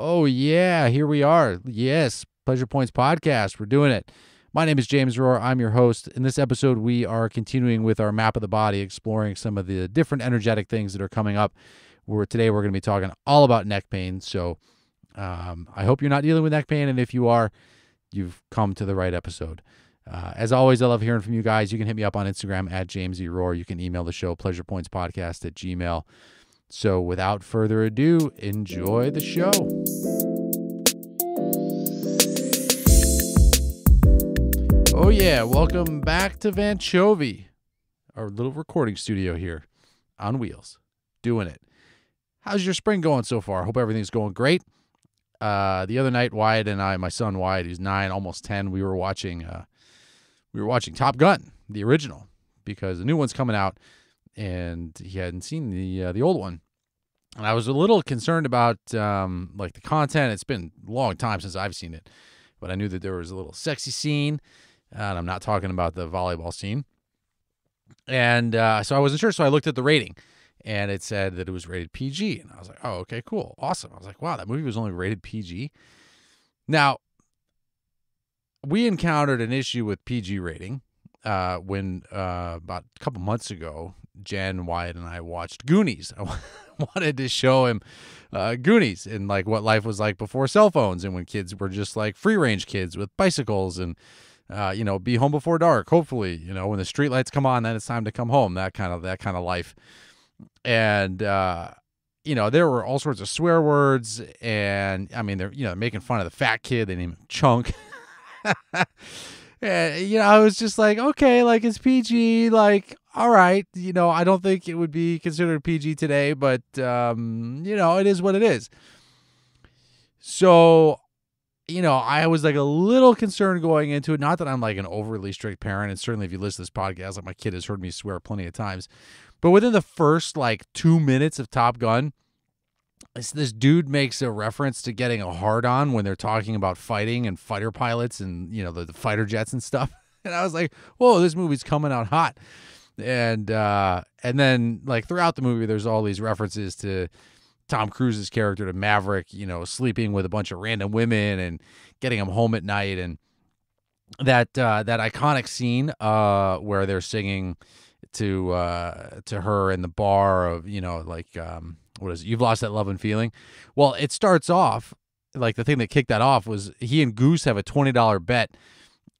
oh, yeah, here we are. Yes, Pleasure Points Podcast. We're doing it. My name is James Rohr. I'm your host. In this episode, we are continuing with our map of the body, exploring some of the different energetic things that are coming up. Where today we're going to be talking all about neck pain. So um, I hope you're not dealing with neck pain. And if you are, you've come to the right episode. Uh, as always, I love hearing from you guys. You can hit me up on Instagram at James E. Rohr. You can email the show, pleasurepointspodcast at gmail.com so, without further ado, enjoy the show. Oh, yeah. Welcome back to Vanchovy, our little recording studio here on wheels, doing it. How's your spring going so far? Hope everything's going great. Uh, the other night, Wyatt and I, my son Wyatt, he's nine, almost ten, we were watching, uh, we were watching Top Gun, the original, because the new one's coming out and he hadn't seen the uh, the old one. And I was a little concerned about um, like the content. It's been a long time since I've seen it, but I knew that there was a little sexy scene, and I'm not talking about the volleyball scene. And uh, so I wasn't sure, so I looked at the rating, and it said that it was rated PG, and I was like, "Oh, okay, cool, awesome." I was like, "Wow, that movie was only rated PG." Now, we encountered an issue with PG rating uh, when uh, about a couple months ago Jen Wyatt and I watched Goonies. I wanted to show him uh, Goonies and like what life was like before cell phones and when kids were just like free range kids with bicycles and uh, you know be home before dark. Hopefully, you know when the street lights come on, then it's time to come home. That kind of that kind of life. And uh, you know there were all sorts of swear words, and I mean they're you know making fun of the fat kid. They named him Chunk. and, you know, I was just like, okay, like it's PG, like all right, you know, I don't think it would be considered PG today, but um, you know, it is what it is. So, you know, I was like a little concerned going into it. Not that I'm like an overly strict parent, and certainly if you listen to this podcast, like my kid has heard me swear plenty of times. But within the first like two minutes of Top Gun, this, this dude makes a reference to getting a hard on when they're talking about fighting and fighter pilots and you know the, the fighter jets and stuff. And I was like, whoa, this movie's coming out hot and uh, and then like throughout the movie, there's all these references to Tom Cruise's character to Maverick, you know, sleeping with a bunch of random women and getting them home at night, and that uh, that iconic scene uh, where they're singing to uh, to her in the bar of you know like um, what is it? You've lost that love and feeling. Well, it starts off like the thing that kicked that off was he and Goose have a twenty dollar bet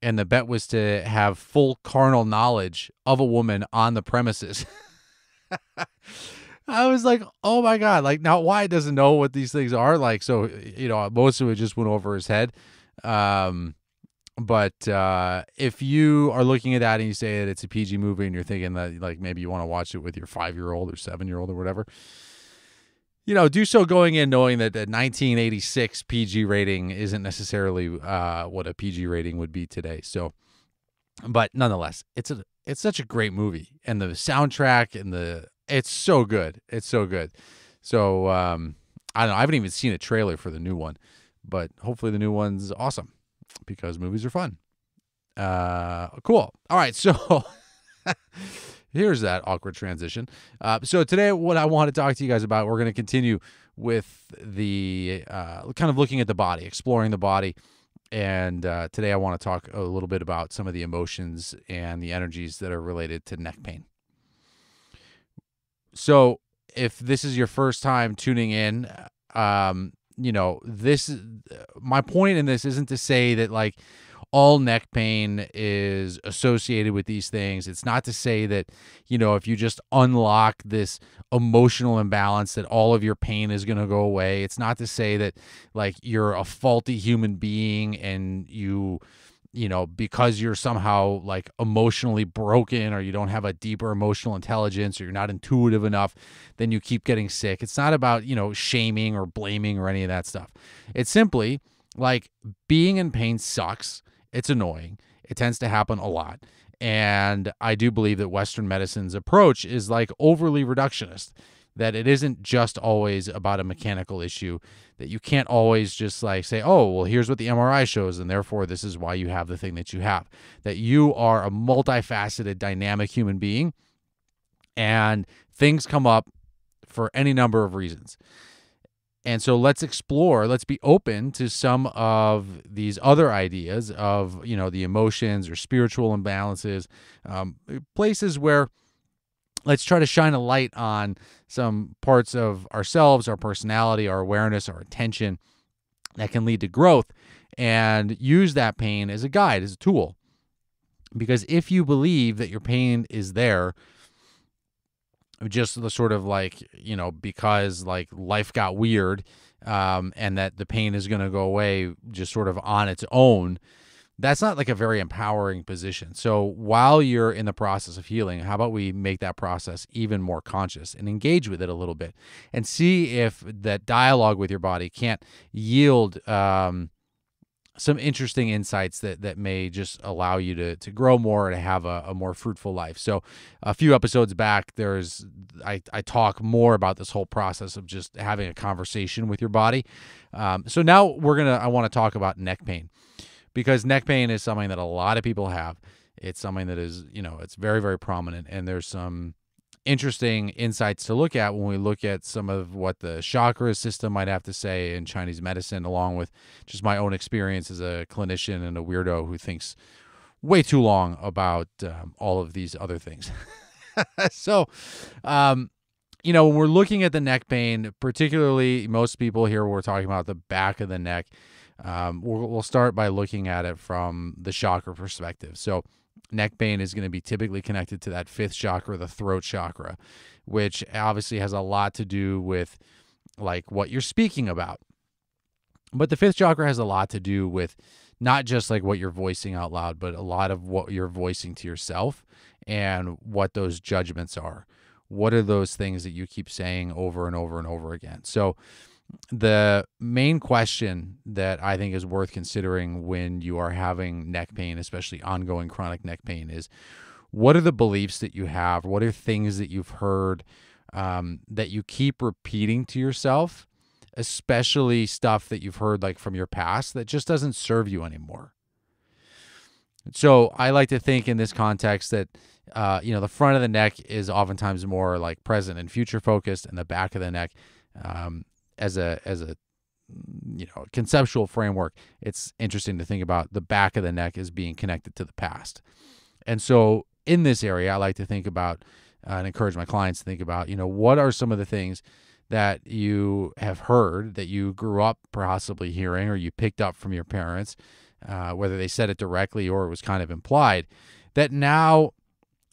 and the bet was to have full carnal knowledge of a woman on the premises. I was like, oh my God. Like, now why doesn't know what these things are like? So, you know, most of it just went over his head. Um, but uh, if you are looking at that and you say that it's a PG movie and you're thinking that, like, maybe you want to watch it with your five year old or seven year old or whatever, you know, do so going in knowing that the 1986 PG rating isn't necessarily uh, what a PG rating would be today. So, but nonetheless, it's a it's such a great movie, and the soundtrack and the it's so good, it's so good. So um, I don't know, I haven't even seen a trailer for the new one, but hopefully the new one's awesome because movies are fun. Uh, cool. All right, so. Here's that awkward transition. Uh, so today, what I want to talk to you guys about, we're going to continue with the uh, kind of looking at the body, exploring the body. And uh, today, I want to talk a little bit about some of the emotions and the energies that are related to neck pain. So, if this is your first time tuning in, um, you know, this my point in this isn't to say that like all neck pain is associated with these things. It's not to say that, you know, if you just unlock this emotional imbalance that all of your pain is going to go away. It's not to say that like you're a faulty human being and you you know because you're somehow like emotionally broken or you don't have a deeper emotional intelligence or you're not intuitive enough then you keep getting sick it's not about you know shaming or blaming or any of that stuff it's simply like being in pain sucks it's annoying. It tends to happen a lot. And I do believe that Western medicine's approach is like overly reductionist, that it isn't just always about a mechanical issue, that you can't always just like say, oh, well, here's what the MRI shows, and therefore this is why you have the thing that you have, that you are a multifaceted, dynamic human being, and things come up for any number of reasons. And so let's explore, let's be open to some of these other ideas of, you know, the emotions or spiritual imbalances, um, places where let's try to shine a light on some parts of ourselves, our personality, our awareness, our attention that can lead to growth and use that pain as a guide, as a tool. Because if you believe that your pain is there, just the sort of like you know because like life got weird um, and that the pain is going to go away just sort of on its own that's not like a very empowering position so while you're in the process of healing how about we make that process even more conscious and engage with it a little bit and see if that dialogue with your body can't yield um, some interesting insights that that may just allow you to to grow more and have a, a, more fruitful life. So a few episodes back, there's I, I talk more about this whole process of just having a conversation with your body. Um, so now we're gonna I want to talk about neck pain because neck pain is something that a lot of people have. It's something that is you know it's very very prominent and there's some interesting insights to look at when we look at some of what the chakra system might have to say in Chinese medicine, along with just my own experience as a clinician and a weirdo who thinks way too long about um, all of these other things. so, um, you know, when we're looking at the neck pain, particularly most people here, we're talking about the back of the neck. Um, we'll, we'll start by looking at it from the chakra perspective. So, neck pain is going to be typically connected to that fifth chakra, the throat chakra, which obviously has a lot to do with like what you're speaking about. But the fifth chakra has a lot to do with not just like what you're voicing out loud, but a lot of what you're voicing to yourself and what those judgments are. What are those things that you keep saying over and over and over again? So, the main question that I think is worth considering when you are having neck pain, especially ongoing chronic neck pain, is what are the beliefs that you have? What are things that you've heard um, that you keep repeating to yourself, especially stuff that you've heard like from your past that just doesn't serve you anymore? So I like to think in this context that uh, you know the front of the neck is oftentimes more like present and future focused, and the back of the neck um, as a as a you know conceptual framework, it's interesting to think about the back of the neck as being connected to the past. And so in this area, I like to think about uh, and encourage my clients to think about, you know, what are some of the things that you have heard that you grew up possibly hearing or you picked up from your parents, uh, whether they said it directly or it was kind of implied, that now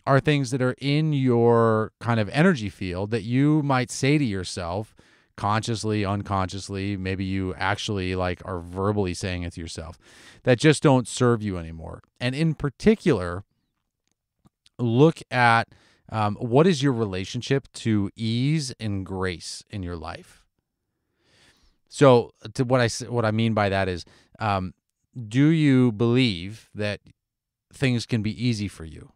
are things that are in your kind of energy field that you might say to yourself consciously, unconsciously, maybe you actually like are verbally saying it to yourself that just don't serve you anymore. And in particular, look at um, what is your relationship to ease and grace in your life. So, to what I what I mean by that is, um, do you believe that things can be easy for you?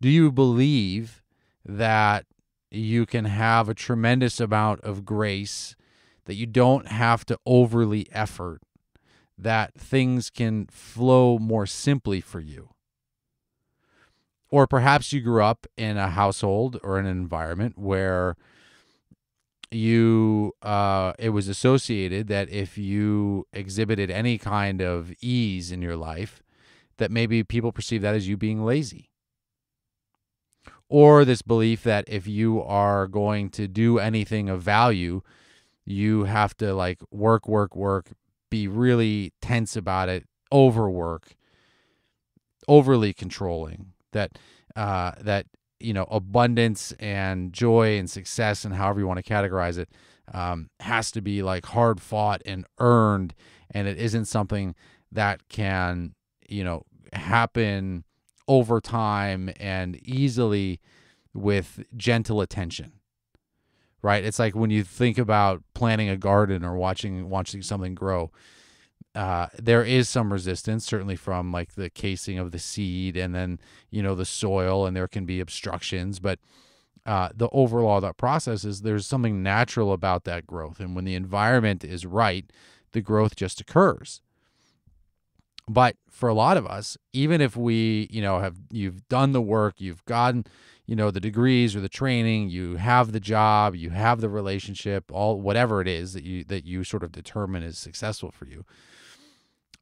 Do you believe that you can have a tremendous amount of grace, that you don't have to overly effort, that things can flow more simply for you. Or perhaps you grew up in a household or an environment where you uh, it was associated that if you exhibited any kind of ease in your life, that maybe people perceive that as you being lazy or this belief that if you are going to do anything of value, you have to like work, work, work, be really tense about it, overwork, overly controlling. That uh, that you know abundance and joy and success and however you want to categorize it um, has to be like hard fought and earned, and it isn't something that can you know happen over time and easily with gentle attention. Right? It's like when you think about planting a garden or watching watching something grow. Uh, there is some resistance, certainly from like the casing of the seed and then you know the soil, and there can be obstructions. But uh, the overall that process is there's something natural about that growth, and when the environment is right, the growth just occurs. But for a lot of us, even if we, you know, have you've done the work, you've gotten, you know, the degrees or the training, you have the job, you have the relationship, all whatever it is that you that you sort of determine is successful for you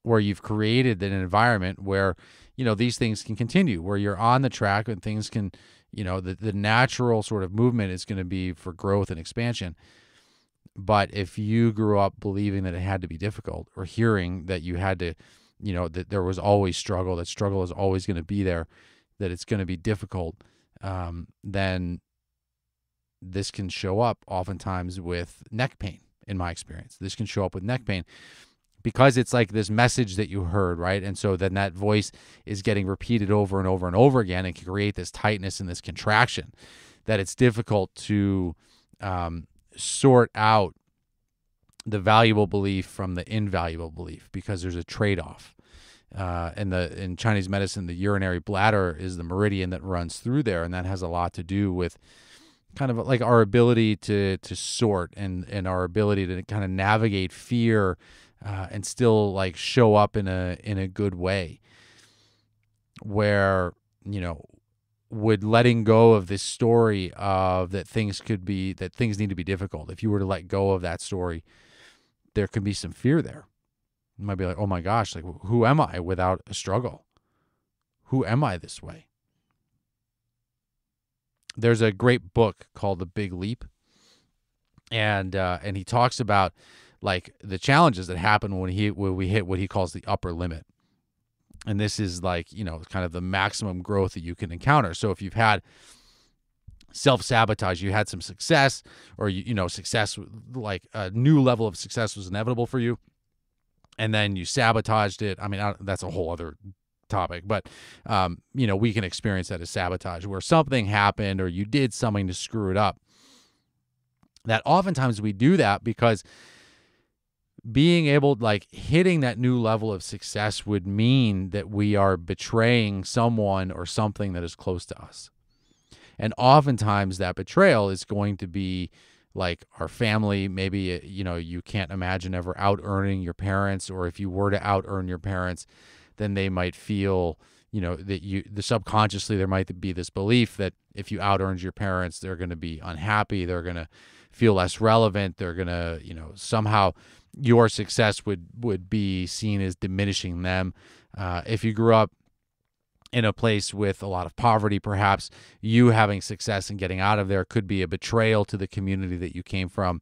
where you've created an environment where you know these things can continue where you're on the track and things can you know the, the natural sort of movement is going to be for growth and expansion but if you grew up believing that it had to be difficult or hearing that you had to you know that there was always struggle that struggle is always going to be there that it's going to be difficult um, then this can show up oftentimes with neck pain in my experience this can show up with neck pain because it's like this message that you heard right and so then that voice is getting repeated over and over and over again and can create this tightness and this contraction that it's difficult to um, sort out the valuable belief from the invaluable belief because there's a trade-off. Uh, in the in Chinese medicine, the urinary bladder is the meridian that runs through there, and that has a lot to do with kind of like our ability to to sort and and our ability to kind of navigate fear uh, and still like show up in a in a good way. Where you know would letting go of this story of that things could be that things need to be difficult if you were to let go of that story there could be some fear there. You might be like, oh my gosh, like who am I without a struggle? Who am I this way? There's a great book called The Big Leap, and uh, and he talks about like the challenges that happen when he when we hit what he calls the upper limit and this is like you know kind of the maximum growth that you can encounter so if you've had self sabotage. You had some success, or you, you know, success like a new level of success was inevitable for you, and then you sabotaged it. I mean, I that's a whole other topic, but um, you know, we can experience that as sabotage, where something happened or you did something to screw it up. That oftentimes we do that because being able like hitting that new level of success would mean that we are betraying someone or something that is close to us and oftentimes that betrayal is going to be like our family maybe uh, you know you can't imagine ever out earning your parents or if you were to out earn your parents then they might feel you know that you the subconsciously there might be this belief that if you out earned your parents they're going to be unhappy they're going to feel less relevant they're going to you know somehow your success would would be seen as diminishing them uh, if you grew up in a place with a lot of poverty, perhaps you having success and getting out of there could be a betrayal to the community that you came from.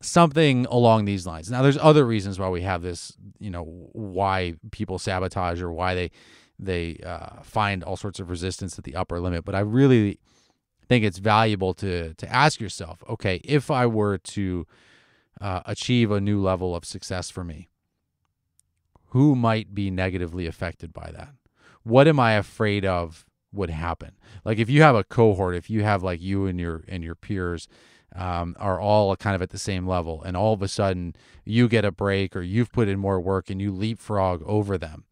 Something along these lines. Now, there's other reasons why we have this, you know, why people sabotage or why they they uh, find all sorts of resistance at the upper limit. But I really think it's valuable to to ask yourself, okay, if I were to uh, achieve a new level of success for me, who might be negatively affected by that? what am I afraid of would happen? Like if you have a cohort, if you have like you and your and your peers um, are all kind of at the same level, and all of a sudden you get a break or you've put in more work and you leapfrog over them,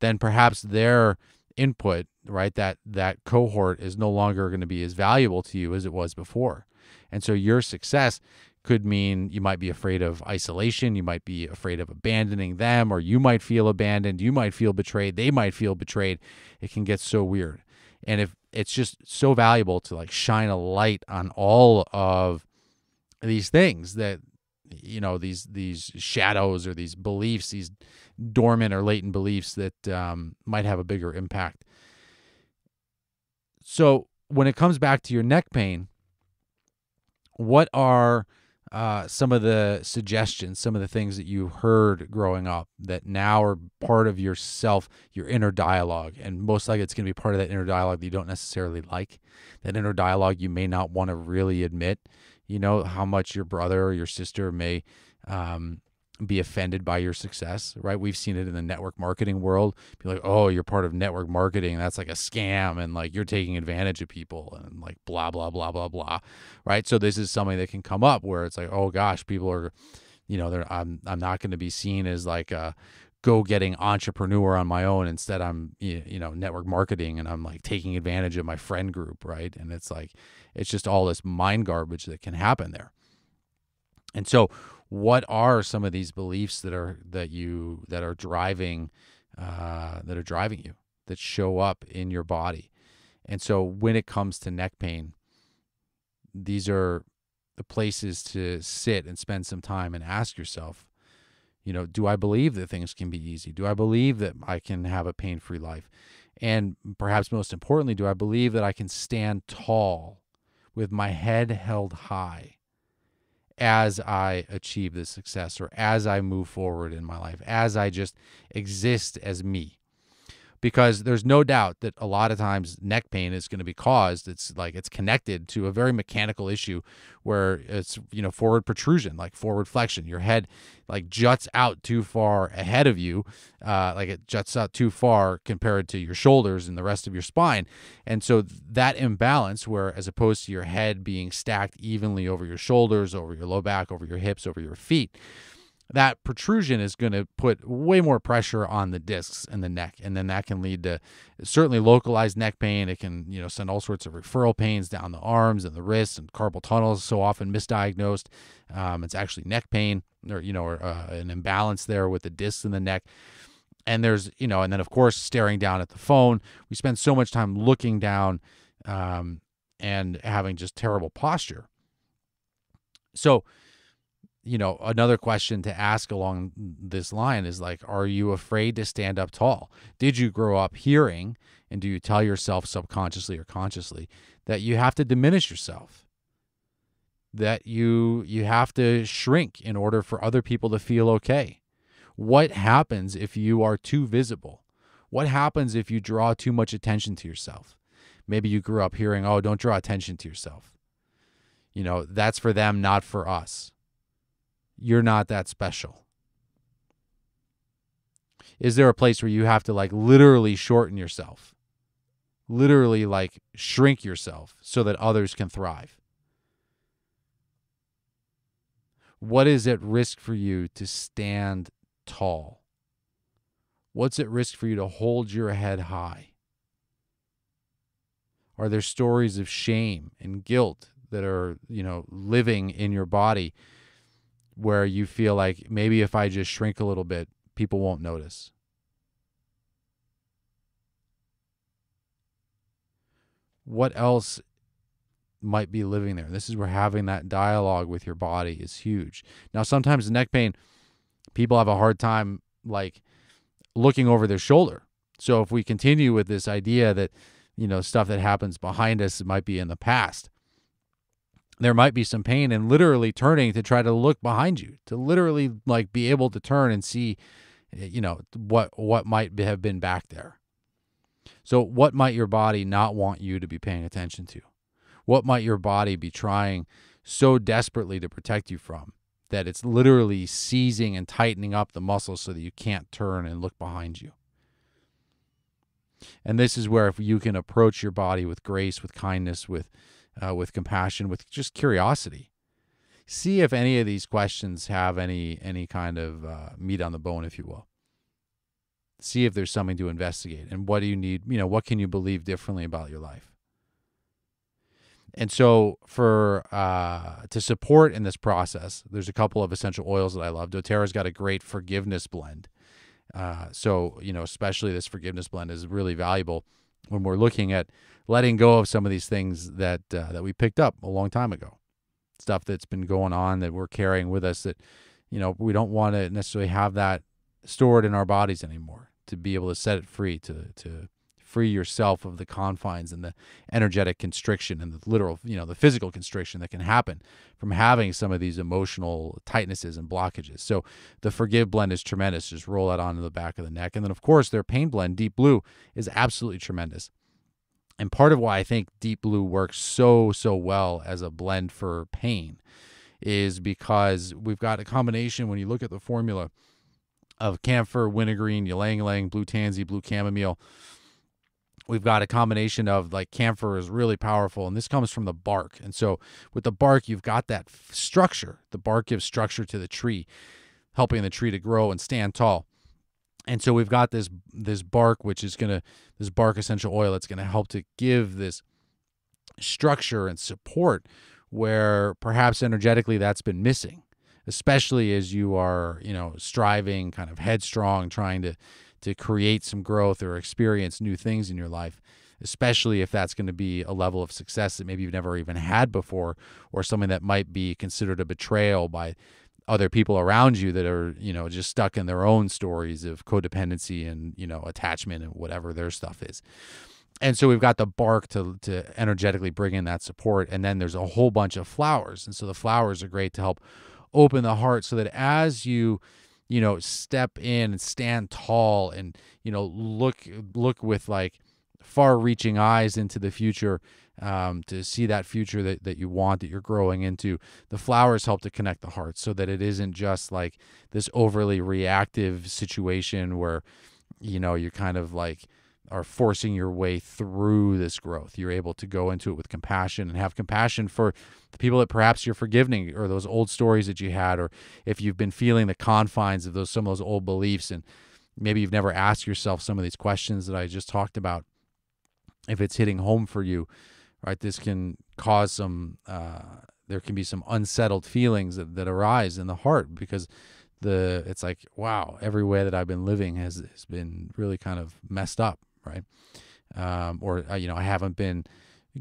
then perhaps their input, right, that that cohort is no longer going to be as valuable to you as it was before, and so your success could mean you might be afraid of isolation. You might be afraid of abandoning them, or you might feel abandoned. You might feel betrayed. They might feel betrayed. It can get so weird. And if it's just so valuable to like shine a light on all of these things that you know these these shadows or these beliefs these dormant or latent beliefs that um, might have a bigger impact so when it comes back to your neck pain what are uh, some of the suggestions, some of the things that you heard growing up that now are part of yourself, your inner dialogue. And most likely it's going to be part of that inner dialogue that you don't necessarily like, that inner dialogue you may not want to really admit, you know, how much your brother or your sister may um, be offended by your success, right? We've seen it in the network marketing world. Be like, oh, you're part of network marketing. That's like a scam. And like you're taking advantage of people and like blah, blah, blah, blah, blah. Right. So this is something that can come up where it's like, oh gosh, people are, you know, they're, I'm, I'm not going to be seen as like a go getting entrepreneur on my own. Instead, I'm, you know, network marketing and I'm like taking advantage of my friend group. Right. And it's like, it's just all this mind garbage that can happen there. And so, what are some of these beliefs that are that you that are driving uh, that are driving you that show up in your body and so when it comes to neck pain these are the places to sit and spend some time and ask yourself you know do i believe that things can be easy do i believe that i can have a pain-free life and perhaps most importantly do i believe that i can stand tall with my head held high as I achieve this success or as I move forward in my life, as I just exist as me because there's no doubt that a lot of times neck pain is going to be caused. It's like it's connected to a very mechanical issue where it's, you know, forward protrusion, like forward flexion. Your head like juts out too far ahead of you, uh, like it juts out too far compared to your shoulders and the rest of your spine. And so that imbalance, where as opposed to your head being stacked evenly over your shoulders, over your low back, over your hips, over your feet, that protrusion is going to put way more pressure on the discs and the neck and then that can lead to certainly localized neck pain it can you know send all sorts of referral pains down the arms and the wrists and carpal tunnels so often misdiagnosed um, it's actually neck pain or you know or, uh, an imbalance there with the discs in the neck and there's you know and then of course staring down at the phone we spend so much time looking down um, and having just terrible posture so you know, another question to ask along this line is like, are you afraid to stand up tall? Did you grow up hearing, and do you tell yourself subconsciously or consciously that you have to diminish yourself? That you you have to shrink in order for other people to feel okay? What happens if you are too visible? What happens if you draw too much attention to yourself? Maybe you grew up hearing, oh, don't draw attention to yourself. You know, that's for them, not for us you're not that special? Is there a place where you have to like literally shorten yourself? Literally like shrink yourself so that others can thrive? What is at risk for you to stand tall? What's at risk for you to hold your head high? Are there stories of shame and guilt that are, you know, living in your body where you feel like maybe if I just shrink a little bit, people won't notice? What else might be living there? This is where having that dialogue with your body is huge. Now, sometimes neck pain, people have a hard time like looking over their shoulder. So if we continue with this idea that, you know, stuff that happens behind us might be in the past, there might be some pain and literally turning to try to look behind you, to literally like be able to turn and see, eh, you know, what what might have been back there. So what might your body not want you to be paying attention to? What might your body be trying so desperately to protect you from that it's literally seizing and tightening up the muscles so that you can't turn and look behind you? And this is where if you can approach your body with grace, with kindness, with uh, with compassion, with just curiosity. See if any of these questions have any any kind of uh, meat on the bone, if you will. See if there's something to investigate, and what do you need? You know, what can you believe differently about your life? And so, for uh, to support in this process, there's a couple of essential oils that I love. DoTerra's got a great forgiveness blend, uh, so you know, especially this forgiveness blend is really valuable when we're looking at letting go of some of these things that uh, that we picked up a long time ago, stuff that's been going on that we're carrying with us that you know we don't want to necessarily have that stored in our bodies anymore to be able to set it free to to free yourself of the confines and the energetic constriction and the literal, you know, the physical constriction that can happen from having some of these emotional tightnesses and blockages. So the forgive blend is tremendous. Just roll that onto the back of the neck. And then, of course, their pain blend, Deep Blue, is absolutely tremendous. And part of why I think Deep Blue works so, so well as a blend for pain is because we've got a combination when you look at the formula of camphor, wintergreen, ylang ylang, blue tansy, blue chamomile, we've got a combination of like camphor is really powerful and this comes from the bark. And so with the bark, you've got that structure. The bark gives structure to the tree, helping the tree to grow and stand tall. And so we've got this this bark which is going to this bark essential oil that's going to help to give this structure and support where perhaps energetically that's been missing especially as you are, you know, striving, kind of headstrong, trying to to create some growth or experience new things in your life, especially if that's going to be a level of success that maybe you've never even had before, or something that might be considered a betrayal by other people around you that are, you know, just stuck in their own stories of codependency and, you know, attachment and whatever their stuff is and so we've got the bark to to energetically bring in that support and then there's a whole bunch of flowers and so the flowers are great to help open the heart so that as you you know, step in and stand tall and, you know, look look with like far-reaching eyes into the future um, to see that future that, that you want that you're growing into the flowers help to connect the heart so that it isn't just like this overly reactive situation where you know you're kind of like are forcing your way through this growth. You're able to go into it with compassion and have compassion for the people that perhaps you're forgiving or those old stories that you had, or if you've been feeling the confines of those some of those old beliefs and maybe you've never asked yourself some of these questions that I just talked about. If it's hitting home for you, right, this can cause some uh, there can be some unsettled feelings that, that arise in the heart because the it's like wow every way that i've been living has, has been really kind of messed up right? Um, or uh, you know, I haven't been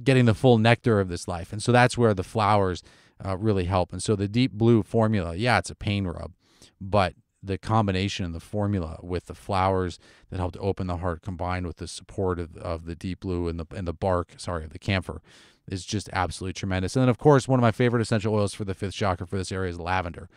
getting the full nectar of this life, and so that's where the flowers uh, really help. And so the deep blue formula, yeah, it's a pain rub, but the combination of the formula with the flowers that help to open the heart, combined with the support of, of the deep blue and the and the bark, sorry, of the camphor, is just absolutely tremendous. And then, of course, one of my favorite essential oils for the fifth chakra for this area is lavender,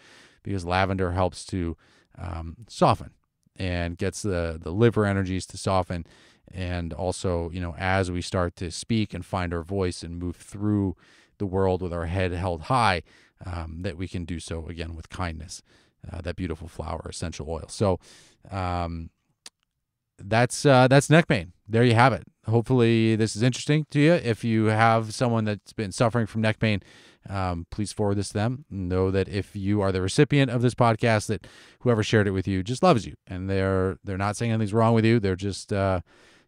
because lavender helps to um, soften and gets the the liver energies to soften and also you know as we start to speak and find our voice and move through the world with our head held high um, that we can do so again with kindness uh, that beautiful flower essential oil so um, that's uh, that's neck pain there you have it hopefully this is interesting to you if you have someone that's been suffering from neck pain um, please forward this to them know that if you are the recipient of this podcast that whoever shared it with you just loves you and they're they're not saying anything's wrong with you they're just uh,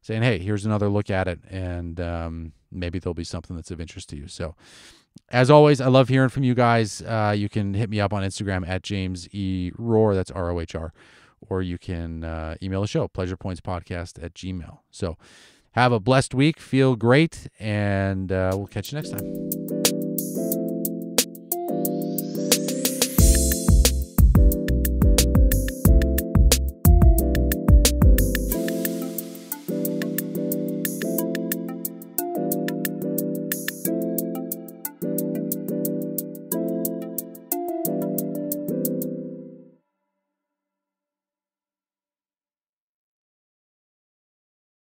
saying, hey, here's another look at it, and um, maybe there'll be something that's of interest to you. So, as always, I love hearing from you guys. Uh, you can hit me up on Instagram at James E. Rohr, that's R O H R, or you can uh, email the show, pleasurepointspodcast at gmail. So, have a blessed week, feel great, and uh, we'll catch you next time.